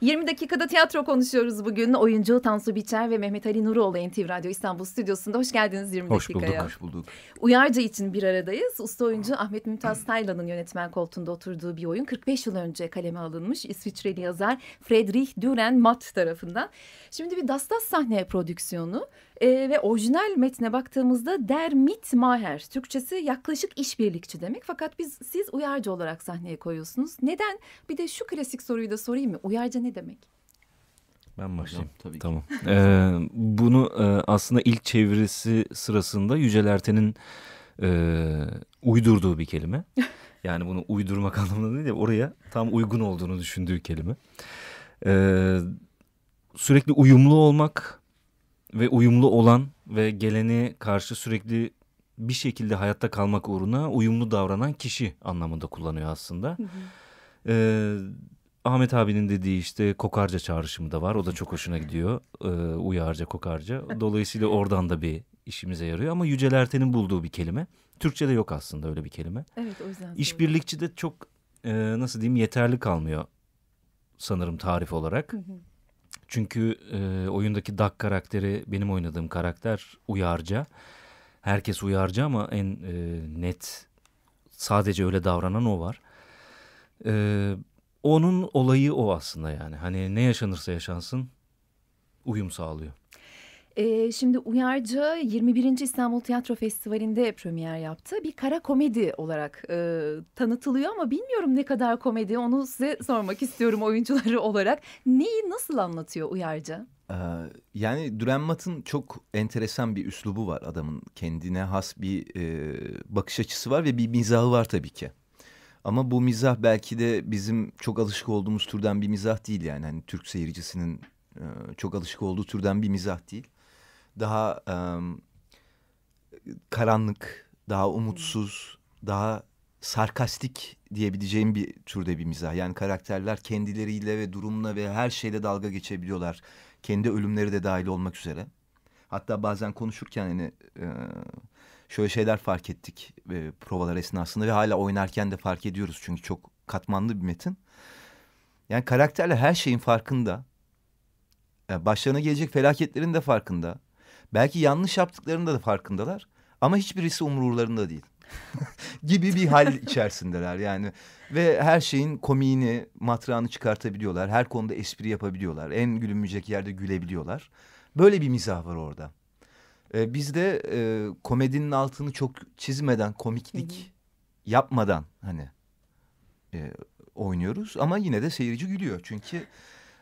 20 dakikada tiyatro konuşuyoruz bugün. Oyuncu Tansu Biçer ve Mehmet Ali Nuroğlu NTV Radyo İstanbul stüdyosunda. Hoş geldiniz 20 Hoş dakikaya. Bulduk. Hoş bulduk. Uyarca için bir aradayız. Usta oyuncu Ahmet Mümtaz Taylan'ın yönetmen koltuğunda oturduğu bir oyun 45 yıl önce kaleme alınmış. İsviçreli yazar Friedrich Düren Matt tarafından. Şimdi bir Dastas sahne prodüksiyonu. E, ve orijinal metne baktığımızda der mit maher. Türkçesi yaklaşık işbirlikçi demek. Fakat biz siz uyarcı olarak sahneye koyuyorsunuz. Neden? Bir de şu klasik soruyu da sorayım mı? Uyarcı ne demek? Ben başlayayım. Hocam, tabii tamam. Ki. Ee, bunu e, aslında ilk çevirisi sırasında Yücel Erten'in e, uydurduğu bir kelime. Yani bunu uydurmak anlamında değil de oraya tam uygun olduğunu düşündüğü kelime. Ee, sürekli uyumlu olmak, ve uyumlu olan ve geleni karşı sürekli bir şekilde hayatta kalmak uğruna uyumlu davranan kişi anlamında kullanıyor aslında. Ee, Ahmet abinin dediği işte kokarca çağrışımı da var. O da çok hoşuna gidiyor. Ee, uyarca kokarca. Dolayısıyla oradan da bir işimize yarıyor. Ama Yücel Erten'in bulduğu bir kelime. Türkçe'de yok aslında öyle bir kelime. Evet o yüzden. İşbirlikçi de çok e, nasıl diyeyim yeterli kalmıyor sanırım tarif olarak. Hı hı. Çünkü e, oyundaki Duck karakteri benim oynadığım karakter uyarca. Herkes uyarca ama en e, net sadece öyle davranan o var. E, onun olayı o aslında yani. Hani ne yaşanırsa yaşansın uyum sağlıyor. Ee, şimdi Uyarcı 21. İstanbul Tiyatro Festivali'nde premier yaptı. Bir kara komedi olarak e, tanıtılıyor ama bilmiyorum ne kadar komedi. Onu size sormak istiyorum oyuncuları olarak. Neyi nasıl anlatıyor Uyarcı? Ee, yani Dürrenmat'ın çok enteresan bir üslubu var adamın. Kendine has bir e, bakış açısı var ve bir mizahı var tabii ki. Ama bu mizah belki de bizim çok alışık olduğumuz türden bir mizah değil yani. Hani Türk seyircisinin çok alışık olduğu türden bir mizah değil daha um, karanlık, daha umutsuz, daha sarkastik diyebileceğim bir türde bir mizah. Yani karakterler kendileriyle ve durumla ve her şeyle dalga geçebiliyorlar. Kendi ölümleri de dahil olmak üzere. Hatta bazen konuşurken hani e, şöyle şeyler fark ettik e, provalar esnasında ve hala oynarken de fark ediyoruz. Çünkü çok katmanlı bir metin. Yani karakterler her şeyin farkında. Yani e, başlarına gelecek felaketlerin de farkında. Belki yanlış yaptıklarında da farkındalar ama hiçbirisi umurlarında değil. gibi bir hal içerisindeler yani ve her şeyin komiğini matrağını çıkartabiliyorlar her konuda espri yapabiliyorlar en gülünmeyecek yerde gülebiliyorlar böyle bir mizah var orada ee, de e, komedinin altını çok çizmeden komiklik yapmadan hani e, oynuyoruz ama yine de seyirci gülüyor çünkü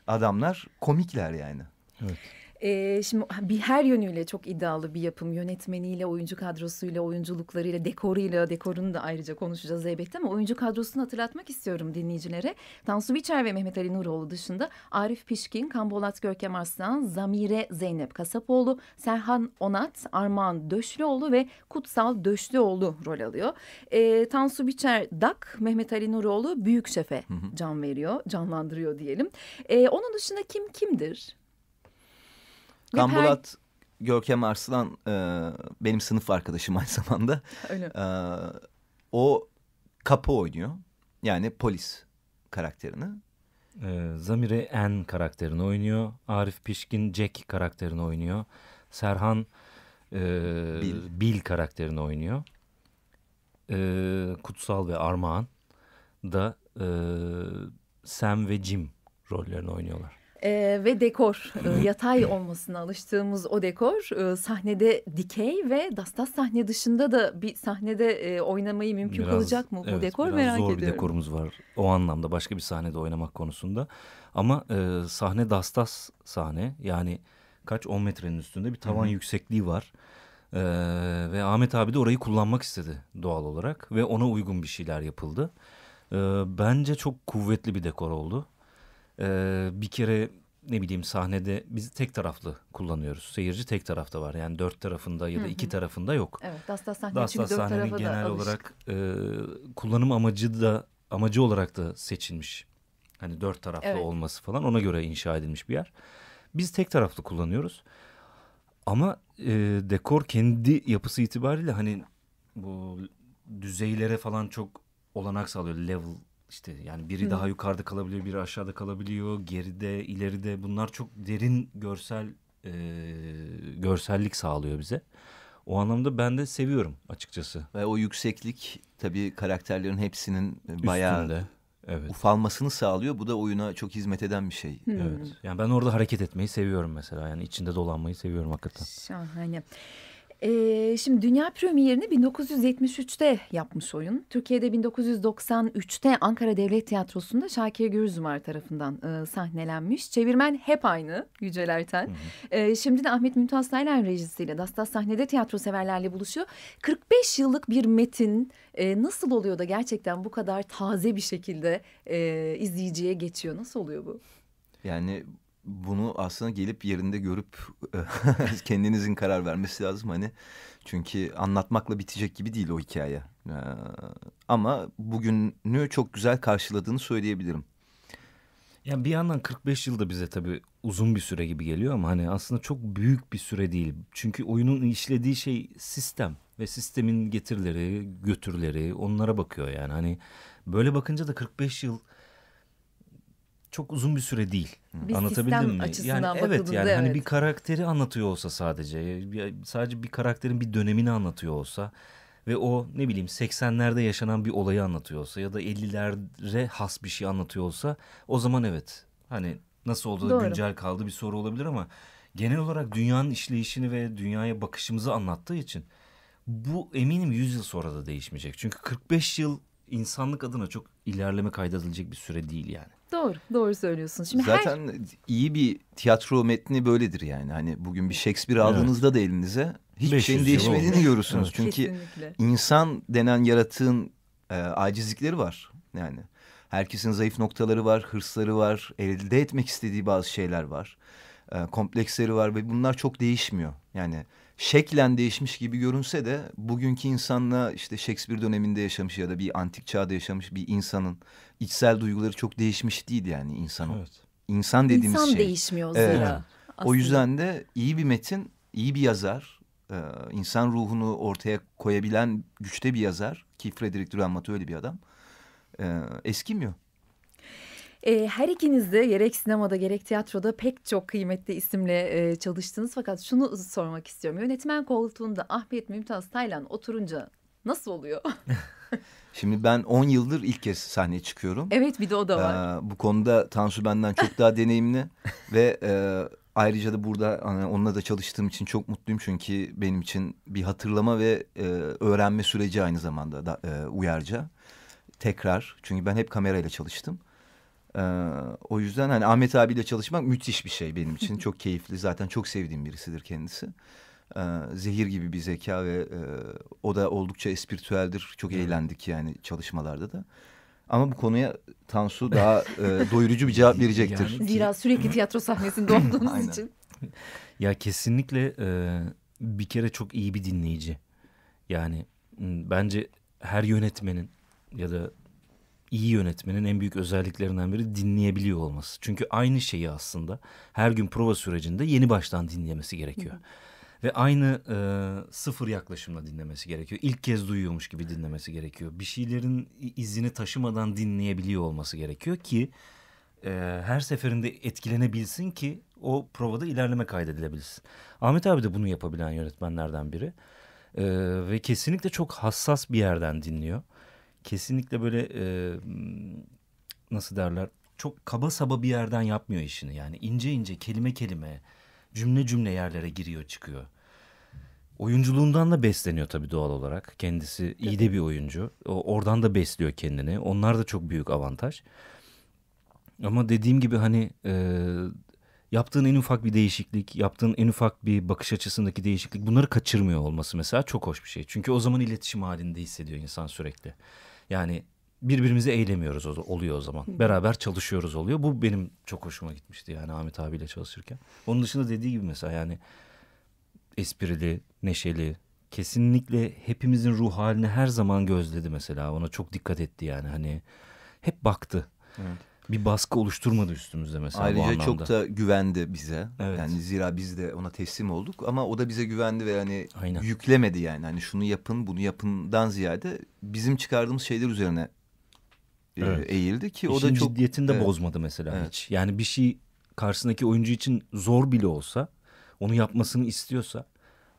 adamlar komikler yani evet. E, şimdi bir her yönüyle çok iddialı bir yapım. Yönetmeniyle, oyuncu kadrosuyla, oyunculuklarıyla, dekoruyla, dekorunu da ayrıca konuşacağız elbette ama oyuncu kadrosunu hatırlatmak istiyorum dinleyicilere. Tansu Biçer ve Mehmet Ali Nuroğlu dışında Arif Pişkin, Kambolat Görkem Arslan, Zamire Zeynep Kasapoğlu, Serhan Onat, Armağan Döşlüoğlu ve Kutsal Döşlüoğlu rol alıyor. E, Tansu Biçer Dak, Mehmet Ali Nuroğlu Büyük Şef'e can veriyor, canlandırıyor diyelim. E, onun dışında kim kimdir? Kambulat Görkem Arslan e, benim sınıf arkadaşım aynı zamanda. Öyle. E, o kapı oynuyor. Yani polis karakterini. E, Zamire En karakterini oynuyor. Arif Pişkin Jack karakterini oynuyor. Serhan e, Bil. Bil karakterini oynuyor. E, Kutsal ve Armağan da e, Sam ve Jim rollerini oynuyorlar e, ve dekor e, yatay olmasına alıştığımız o dekor e, sahnede dikey ve dastas sahne dışında da bir sahnede e, oynamayı mümkün biraz, olacak mı evet, bu dekor merak zor ediyorum. Zor bir dekorumuz var o anlamda başka bir sahnede oynamak konusunda ama e, sahne dastas sahne yani kaç on metrenin üstünde bir tavan Hı -hı. yüksekliği var. Ee, ve Ahmet abi de orayı kullanmak istedi doğal olarak ve ona uygun bir şeyler yapıldı. Ee, bence çok kuvvetli bir dekor oldu. Ee, bir kere ne bileyim sahnede biz tek taraflı kullanıyoruz. Seyirci tek tarafta var. Yani dört tarafında ya da hı hı. iki tarafında yok. Evet, Das Das sahne çünkü dört sahnenin genel da olarak e, kullanım amacı da amacı olarak da seçilmiş. Hani dört taraflı evet. olması falan ona göre inşa edilmiş bir yer. Biz tek taraflı kullanıyoruz. Ama e, dekor kendi yapısı itibariyle hani bu düzeylere falan çok olanak sağlıyor. Level işte yani biri Hı. daha yukarıda kalabiliyor, biri aşağıda kalabiliyor, geride, ileride bunlar çok derin görsel e, görsellik sağlıyor bize. O anlamda ben de seviyorum açıkçası. Ve o yükseklik tabii karakterlerin hepsinin e, bayağı Üstünde. Evet. ufalmasını sağlıyor. Bu da oyuna çok hizmet eden bir şey. Hmm. Evet. Yani ben orada hareket etmeyi seviyorum mesela. Yani içinde dolanmayı seviyorum hakikaten. Şahane. Ee, şimdi dünya premierini 1973'te yapmış oyun. Türkiye'de 1993'te Ankara Devlet Tiyatrosu'nda Şakir Gürzumar tarafından e, sahnelenmiş. Çevirmen hep aynı Yücel Erten. Ee, şimdi de Ahmet Mümtaz Taylan rejisiyle Dastas sahnede tiyatro severlerle buluşuyor. 45 yıllık bir metin e, nasıl oluyor da gerçekten bu kadar taze bir şekilde e, izleyiciye geçiyor? Nasıl oluyor bu? Yani bunu aslında gelip yerinde görüp kendinizin karar vermesi lazım hani. Çünkü anlatmakla bitecek gibi değil o hikaye. Ee, ama bugünü çok güzel karşıladığını söyleyebilirim. Yani bir yandan 45 yılda bize tabii uzun bir süre gibi geliyor ama hani aslında çok büyük bir süre değil. Çünkü oyunun işlediği şey sistem ve sistemin getirileri, götürleri onlara bakıyor yani. Hani böyle bakınca da 45 yıl çok uzun bir süre değil. Bir Anlatabildim mi? Yani evet yani hani evet. hani bir karakteri anlatıyor olsa sadece sadece bir karakterin bir dönemini anlatıyor olsa ve o ne bileyim 80'lerde yaşanan bir olayı anlatıyor olsa ya da 50'lere has bir şey anlatıyor olsa o zaman evet hani nasıl oldu da güncel kaldı bir soru olabilir ama genel olarak dünyanın işleyişini ve dünyaya bakışımızı anlattığı için bu eminim 100 yıl sonra da değişmeyecek. Çünkü 45 yıl insanlık adına çok ilerleme kaydedilecek bir süre değil yani. Doğru, doğru söylüyorsun. Şimdi Zaten her... iyi bir tiyatro metni böyledir yani. Hani bugün bir Shakespeare aldığınızda evet. da elinize hiçbir şeyin değişmediğini görürsünüz. Evet. Çünkü Kesinlikle. insan denen yaratığın e, acizlikleri var yani. Herkesin zayıf noktaları var, hırsları var, elde etmek istediği bazı şeyler var. E, kompleksleri var ve bunlar çok değişmiyor. Yani şeklen değişmiş gibi görünse de bugünkü insanla işte Shakespeare döneminde yaşamış ya da bir antik çağda yaşamış bir insanın içsel duyguları çok değişmiş değil yani insanın. Evet. İnsan dediğimiz İnsan şey. İnsan değişmiyor zira. Aslında. O yüzden de iyi bir metin, iyi bir yazar, e, insan ruhunu ortaya koyabilen güçte bir yazar ki Frederick Duran öyle bir adam. E, eskimiyor. E, her ikiniz de gerek sinemada gerek tiyatroda pek çok kıymetli isimle e, çalıştınız. Fakat şunu sormak istiyorum. Yönetmen koltuğunda Ahmet Mümtaz Taylan oturunca nasıl oluyor? Şimdi ben 10 yıldır ilk kez sahneye çıkıyorum. Evet bir de o da var. Ee, bu konuda Tansu benden çok daha deneyimli ve e, ayrıca da burada hani, onunla da çalıştığım için çok mutluyum. Çünkü benim için bir hatırlama ve e, öğrenme süreci aynı zamanda da, e, uyarca. Tekrar çünkü ben hep kamerayla çalıştım. Ee, o yüzden hani Ahmet abiyle çalışmak müthiş bir şey benim için. çok keyifli zaten çok sevdiğim birisidir kendisi. Ee, zehir gibi bir zeka ve e, o da oldukça espritüeldir. Çok eğlendik yani çalışmalarda da. Ama bu konuya Tansu daha e, doyurucu bir cevap verecektir. Yani ki... Biraz sürekli tiyatro sahnesinde olduğunuz için. Ya kesinlikle e, bir kere çok iyi bir dinleyici. Yani bence her yönetmenin ya da iyi yönetmenin en büyük özelliklerinden biri dinleyebiliyor olması. Çünkü aynı şeyi aslında her gün prova sürecinde yeni baştan dinlemesi gerekiyor. Ve aynı e, sıfır yaklaşımla dinlemesi gerekiyor. İlk kez duyuyormuş gibi dinlemesi gerekiyor. Bir şeylerin izini taşımadan dinleyebiliyor olması gerekiyor ki e, her seferinde etkilenebilsin ki o provada ilerleme kaydedilebilsin. Ahmet abi de bunu yapabilen yönetmenlerden biri. E, ve kesinlikle çok hassas bir yerden dinliyor kesinlikle böyle e, nasıl derler çok kaba saba bir yerden yapmıyor işini. Yani ince ince kelime kelime cümle cümle yerlere giriyor çıkıyor. Oyunculuğundan da besleniyor tabii doğal olarak. Kendisi iyi de bir oyuncu. O, oradan da besliyor kendini. Onlar da çok büyük avantaj. Ama dediğim gibi hani e, yaptığın en ufak bir değişiklik, yaptığın en ufak bir bakış açısındaki değişiklik bunları kaçırmıyor olması mesela çok hoş bir şey. Çünkü o zaman iletişim halinde hissediyor insan sürekli. Yani birbirimizi eylemiyoruz oluyor o zaman. Beraber çalışıyoruz oluyor. Bu benim çok hoşuma gitmişti yani Ahmet abiyle çalışırken. Onun dışında dediği gibi mesela yani esprili, neşeli, kesinlikle hepimizin ruh halini her zaman gözledi mesela. Ona çok dikkat etti yani hani hep baktı. Evet bir baskı oluşturmadı üstümüzde mesela Ayrıca bu çok da güvendi bize. Evet. Yani zira biz de ona teslim olduk ama o da bize güvendi ve hani Aynen. yüklemedi yani. Hani şunu yapın, bunu yapından ziyade bizim çıkardığımız şeyler üzerine e, evet. eğildi ki İşin o da çok ciddiyetini de evet. bozmadı mesela evet. hiç. Yani bir şey karşısındaki oyuncu için zor bile olsa, onu yapmasını istiyorsa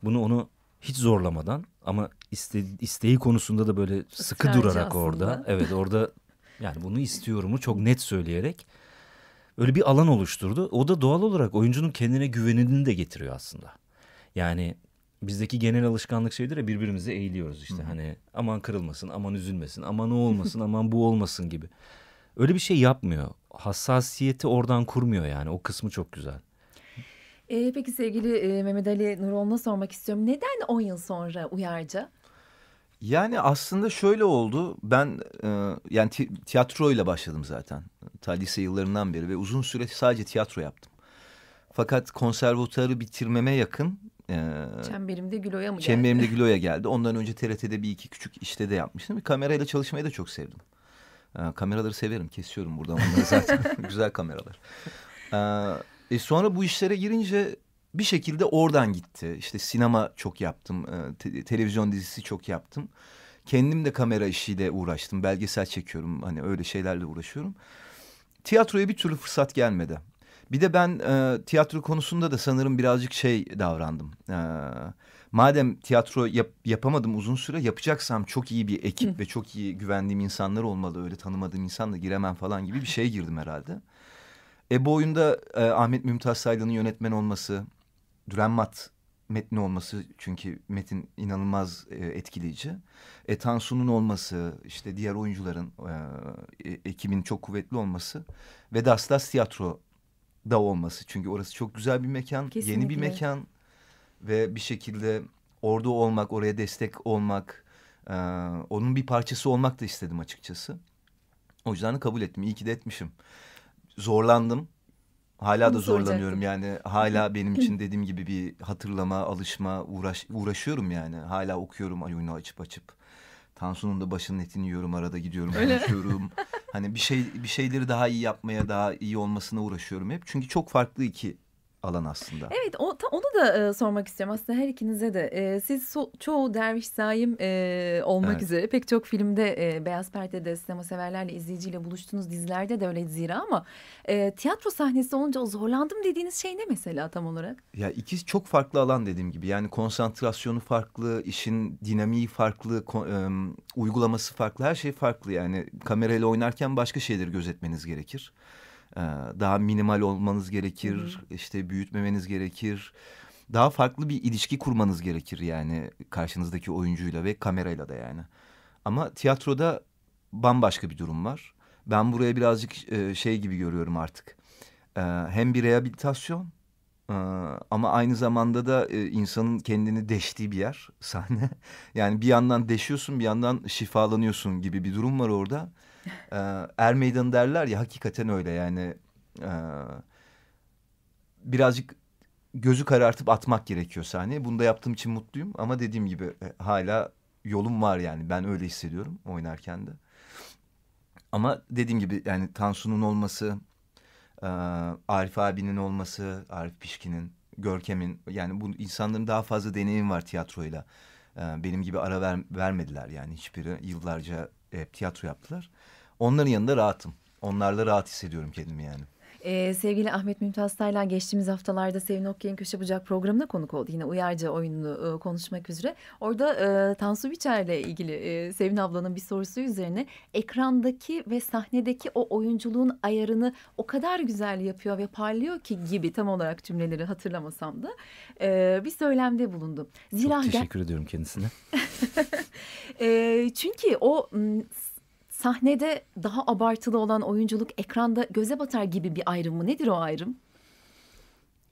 bunu onu hiç zorlamadan ama iste, isteği konusunda da böyle sıkı Israrcı durarak aslında. orada. Evet orada yani bunu istiyorumu çok net söyleyerek öyle bir alan oluşturdu. O da doğal olarak oyuncunun kendine güvenini de getiriyor aslında. Yani bizdeki genel alışkanlık şeydir ya birbirimize eğiliyoruz işte. Hı. Hani aman kırılmasın, aman üzülmesin, aman o olmasın, aman bu olmasın gibi. Öyle bir şey yapmıyor. Hassasiyeti oradan kurmuyor yani. O kısmı çok güzel. E, peki sevgili e, Mehmet Ali Nuroğlu'na sormak istiyorum. Neden 10 yıl sonra Uyarca? Yani aslında şöyle oldu. Ben e, yani tiyatroyla başladım zaten. Ta lise yıllarından beri ve uzun süre sadece tiyatro yaptım. Fakat konservatuarı bitirmeme yakın. E, Çemberimde Gülo'ya mı geldi? Çemberimde geldi? Gülo'ya geldi. Ondan önce TRT'de bir iki küçük işte de yapmıştım. Bir kamerayla çalışmayı da çok sevdim. E, kameraları severim. Kesiyorum buradan onları zaten. Güzel kameralar. E, e sonra bu işlere girince bir şekilde oradan gitti. İşte sinema çok yaptım, e, televizyon dizisi çok yaptım. Kendim de kamera işiyle uğraştım, belgesel çekiyorum, hani öyle şeylerle uğraşıyorum. Tiyatroya bir türlü fırsat gelmedi. Bir de ben e, tiyatro konusunda da sanırım birazcık şey davrandım. E, madem tiyatro yap, yapamadım uzun süre yapacaksam çok iyi bir ekip Hı. ve çok iyi güvendiğim insanlar olmalı. Öyle tanımadığım insanla giremem falan gibi bir şeye girdim herhalde. E bu oyunda e, Ahmet Mümtaz Saylı'nın yönetmen olması, Drenmat metni olması çünkü metin inanılmaz e, etkileyici. E, Tansu'nun olması, işte diğer oyuncuların, e, e ekibin çok kuvvetli olması ve Dastas Tiyatro da olması. Çünkü orası çok güzel bir mekan, Kesinlikle. yeni bir mekan ve bir şekilde orada olmak, oraya destek olmak, e, onun bir parçası olmak da istedim açıkçası. O yüzden kabul ettim. İyi ki de etmişim. Zorlandım Hala Bunu da zorlanıyorum yani hala benim için dediğim gibi bir hatırlama, alışma, uğraş, uğraşıyorum yani. Hala okuyorum ayunu açıp açıp. Tansu'nun da başının etini yiyorum arada gidiyorum konuşuyorum. hani bir şey bir şeyleri daha iyi yapmaya daha iyi olmasına uğraşıyorum hep. Çünkü çok farklı iki alan aslında. Evet o, ta, onu da e, sormak istiyorum aslında her ikinize de. E, siz so, çoğu derviş saim e, olmak evet. üzere pek çok filmde e, Beyaz Perde'de sinema severlerle izleyiciyle buluştunuz dizilerde de öyle zira ama e, tiyatro sahnesi olunca o zorlandım dediğiniz şey ne mesela tam olarak? Ya ikiz çok farklı alan dediğim gibi yani konsantrasyonu farklı, işin dinamiği farklı, kon, e, uygulaması farklı her şey farklı yani kamerayla oynarken başka şeyleri gözetmeniz gerekir. Ee, daha minimal olmanız gerekir, Hı -hı. işte büyütmemeniz gerekir. Daha farklı bir ilişki kurmanız gerekir yani karşınızdaki oyuncuyla ve kamerayla da yani. Ama tiyatroda bambaşka bir durum var. Ben buraya birazcık e, şey gibi görüyorum artık. Ee, hem bir rehabilitasyon e, ama aynı zamanda da e, insanın kendini deştiği bir yer sahne. Yani bir yandan deşiyorsun bir yandan şifalanıyorsun gibi bir durum var orada e, er meydanı derler ya hakikaten öyle yani. E, birazcık gözü karartıp atmak gerekiyor sahneye. Bunu da yaptığım için mutluyum ama dediğim gibi e, hala yolum var yani. Ben öyle hissediyorum oynarken de. Ama dediğim gibi yani Tansu'nun olması, e, Arif abinin olması, Arif Pişkin'in, Görkem'in yani bu insanların daha fazla deneyim var tiyatroyla. E, benim gibi ara ver, vermediler yani hiçbiri yıllarca e, tiyatro yaptılar onların yanında rahatım. Onlarla rahat hissediyorum kendimi yani. Ee, sevgili Ahmet Mümtaz Taylan geçtiğimiz haftalarda Sevin Okya'nın Köşe Bucak programına konuk oldu. Yine Uyarca oyununu e, konuşmak üzere. Orada e, Tansu Biçer'le ilgili e, Sevin ablanın bir sorusu üzerine ekrandaki ve sahnedeki o oyunculuğun ayarını o kadar güzel yapıyor ve parlıyor ki gibi tam olarak cümleleri hatırlamasam da e, bir söylemde bulundum. Zira Çok teşekkür ediyorum kendisine. e, çünkü o sahnede daha abartılı olan oyunculuk ekranda göze batar gibi bir ayrım mı? Nedir o ayrım?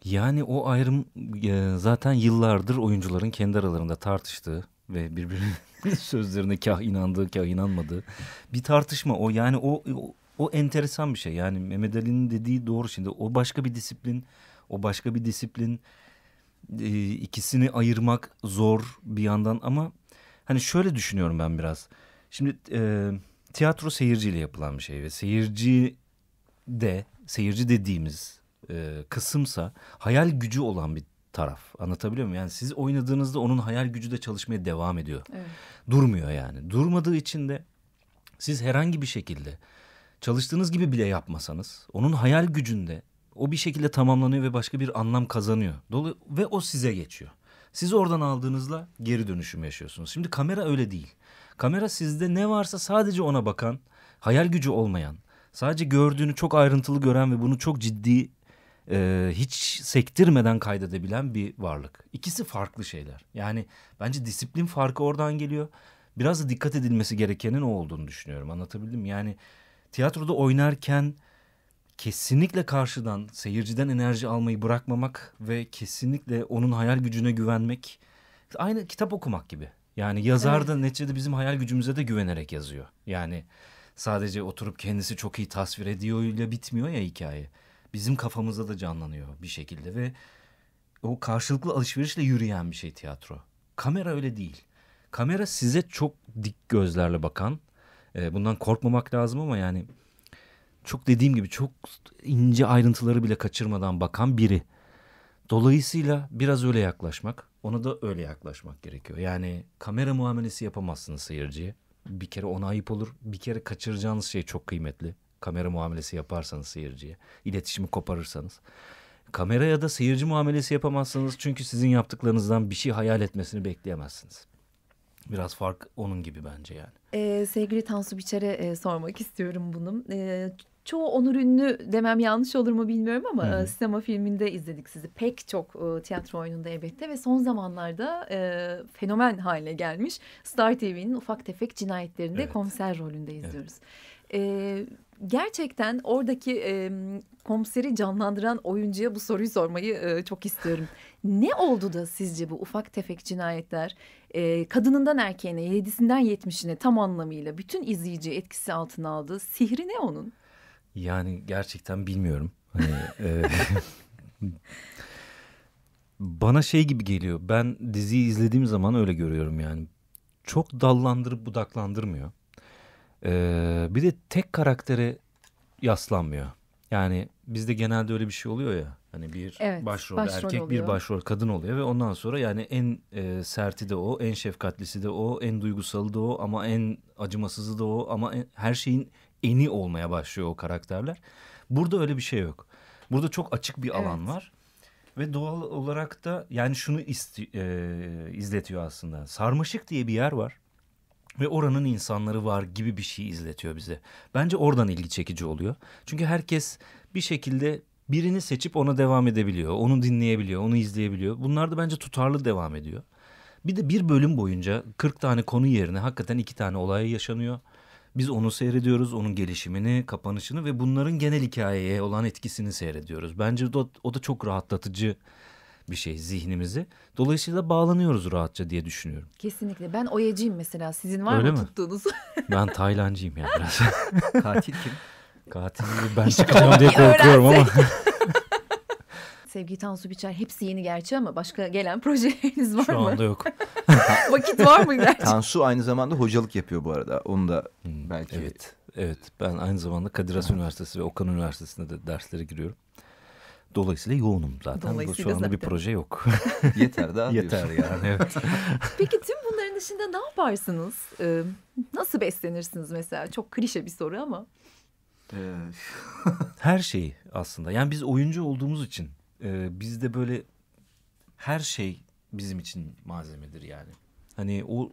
Yani o ayrım e, zaten yıllardır oyuncuların kendi aralarında tartıştığı ve birbirinin sözlerine kah inandığı kah inanmadığı bir tartışma o yani o, o o enteresan bir şey yani Mehmet Ali'nin dediği doğru şimdi o başka bir disiplin o başka bir disiplin e, ikisini ayırmak zor bir yandan ama hani şöyle düşünüyorum ben biraz şimdi e, tiyatro seyirciyle yapılan bir şey ve seyirci de seyirci dediğimiz e, kısımsa hayal gücü olan bir taraf. Anlatabiliyor muyum? Yani siz oynadığınızda onun hayal gücü de çalışmaya devam ediyor. Evet. Durmuyor yani. Durmadığı için de siz herhangi bir şekilde çalıştığınız gibi bile yapmasanız onun hayal gücünde o bir şekilde tamamlanıyor ve başka bir anlam kazanıyor. Dolu ve o size geçiyor. Siz oradan aldığınızla geri dönüşüm yaşıyorsunuz. Şimdi kamera öyle değil. Kamera sizde ne varsa sadece ona bakan, hayal gücü olmayan, sadece gördüğünü çok ayrıntılı gören ve bunu çok ciddi e, hiç sektirmeden kaydedebilen bir varlık. İkisi farklı şeyler. Yani bence disiplin farkı oradan geliyor. Biraz da dikkat edilmesi gerekenin o olduğunu düşünüyorum. Anlatabildim Yani tiyatroda oynarken kesinlikle karşıdan seyirciden enerji almayı bırakmamak ve kesinlikle onun hayal gücüne güvenmek aynı kitap okumak gibi. Yani yazar da evet. neticede bizim hayal gücümüze de güvenerek yazıyor. Yani sadece oturup kendisi çok iyi tasvir ediyor ile bitmiyor ya hikaye. Bizim kafamızda da canlanıyor bir şekilde ve o karşılıklı alışverişle yürüyen bir şey tiyatro. Kamera öyle değil. Kamera size çok dik gözlerle bakan. E, bundan korkmamak lazım ama yani çok dediğim gibi çok ince ayrıntıları bile kaçırmadan bakan biri. Dolayısıyla biraz öyle yaklaşmak ona da öyle yaklaşmak gerekiyor. Yani kamera muamelesi yapamazsınız seyirciye. Bir kere ona ayıp olur. Bir kere kaçıracağınız şey çok kıymetli. Kamera muamelesi yaparsanız seyirciye. iletişimi koparırsanız. Kameraya da seyirci muamelesi yapamazsınız. Çünkü sizin yaptıklarınızdan bir şey hayal etmesini bekleyemezsiniz. Biraz fark onun gibi bence yani. Ee, sevgili Tansu Biçer'e e, sormak istiyorum bunu. E, çoğu Onur Ünlü demem yanlış olur mu bilmiyorum ama hı e, sinema filminde izledik sizi. Pek çok e, tiyatro oyununda elbette ve son zamanlarda e, fenomen haline gelmiş. Star TV'nin ufak tefek cinayetlerinde evet. komiser rolünde izliyoruz. Evet. E, gerçekten oradaki e, komiseri canlandıran oyuncuya bu soruyu sormayı e, çok istiyorum. ne oldu da sizce bu ufak tefek cinayetler e, kadınından erkeğine, yedisinden yetmişine tam anlamıyla bütün izleyici etkisi altına aldı? Sihri ne onun? Yani gerçekten bilmiyorum. Hani, e, bana şey gibi geliyor. Ben diziyi izlediğim zaman öyle görüyorum yani. Çok dallandırıp budaklandırmıyor. Ee, bir de tek karaktere yaslanmıyor. Yani bizde genelde öyle bir şey oluyor ya. Hani bir evet, başrol, başrol erkek oluyor. bir başrol kadın oluyor ve ondan sonra yani en e, serti de o, en şefkatlisi de o, en duygusalı da o ama en acımasızı da o ama en, her şeyin eni olmaya başlıyor o karakterler. Burada öyle bir şey yok. Burada çok açık bir alan evet. var. Ve doğal olarak da yani şunu isti, e, izletiyor aslında. Sarmaşık diye bir yer var. Ve oranın insanları var gibi bir şey izletiyor bize. Bence oradan ilgi çekici oluyor. Çünkü herkes bir şekilde birini seçip ona devam edebiliyor. Onu dinleyebiliyor, onu izleyebiliyor. Bunlar da bence tutarlı devam ediyor. Bir de bir bölüm boyunca 40 tane konu yerine hakikaten iki tane olay yaşanıyor. Biz onu seyrediyoruz, onun gelişimini, kapanışını ve bunların genel hikayeye olan etkisini seyrediyoruz. Bence o, o da çok rahatlatıcı bir şey zihnimizi. Dolayısıyla bağlanıyoruz rahatça diye düşünüyorum. Kesinlikle. Ben oyacıyım mesela. Sizin var Öyle mı mi? tuttuğunuz? Ben Taylancıyım ya biraz. Katil kim? Katil ben çıkacağım diye korkuyorum ama. sevgili Tansu Biçer hepsi yeni gerçi ama başka gelen projeleriniz var mı? Şu anda yok. Vakit var mı gerçi? Tansu aynı zamanda hocalık yapıyor bu arada. Onu da hmm, belki... Evet, evet. ben aynı zamanda Kadir Has Üniversitesi ve Okan Üniversitesi'nde de derslere giriyorum. Dolayısıyla yoğunum zaten. Dolayısıyla Şu anda zaten. bir proje yok. Yeter daha Yeter yani evet. Peki tüm bunların dışında ne yaparsınız? Ee, nasıl beslenirsiniz mesela? Çok klişe bir soru ama. Ee, Her şeyi aslında. Yani biz oyuncu olduğumuz için e, bizde böyle her şey bizim için malzemedir yani. Hani o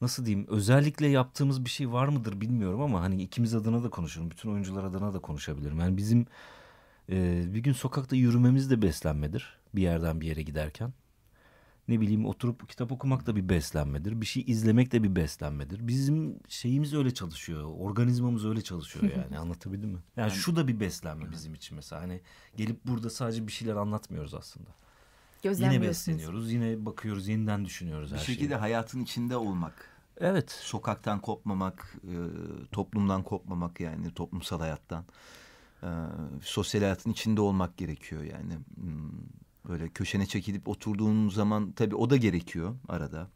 nasıl diyeyim özellikle yaptığımız bir şey var mıdır bilmiyorum ama hani ikimiz adına da konuşurum. Bütün oyuncular adına da konuşabilirim. Yani bizim e, bir gün sokakta yürümemiz de beslenmedir bir yerden bir yere giderken ne bileyim oturup kitap okumak da bir beslenmedir. Bir şey izlemek de bir beslenmedir. Bizim şeyimiz öyle çalışıyor. Organizmamız öyle çalışıyor yani. Anlatabildim mi? Yani, yani şu da bir beslenme bizim için mesela. Hani gelip burada sadece bir şeyler anlatmıyoruz aslında. Yine besleniyoruz, yine bakıyoruz, yeniden düşünüyoruz her şeyi. Bir şekilde şeyi. hayatın içinde olmak. Evet. Sokaktan kopmamak, e, toplumdan kopmamak yani toplumsal hayattan. E, sosyal hayatın içinde olmak gerekiyor yani. Hmm. Böyle köşene çekilip oturduğun zaman tabii o da gerekiyor arada.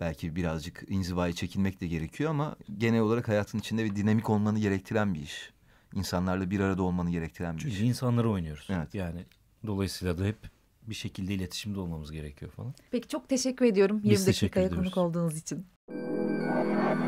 Belki birazcık inzivaya çekilmek de gerekiyor ama genel olarak hayatın içinde bir dinamik olmanı gerektiren bir iş. İnsanlarla bir arada olmanı gerektiren bir Çünkü iş. Çünkü insanları oynuyoruz. Evet. Yani dolayısıyla da hep bir şekilde iletişimde olmamız gerekiyor falan. Peki çok teşekkür ediyorum Biz 20 dakikaya konuk olduğunuz için.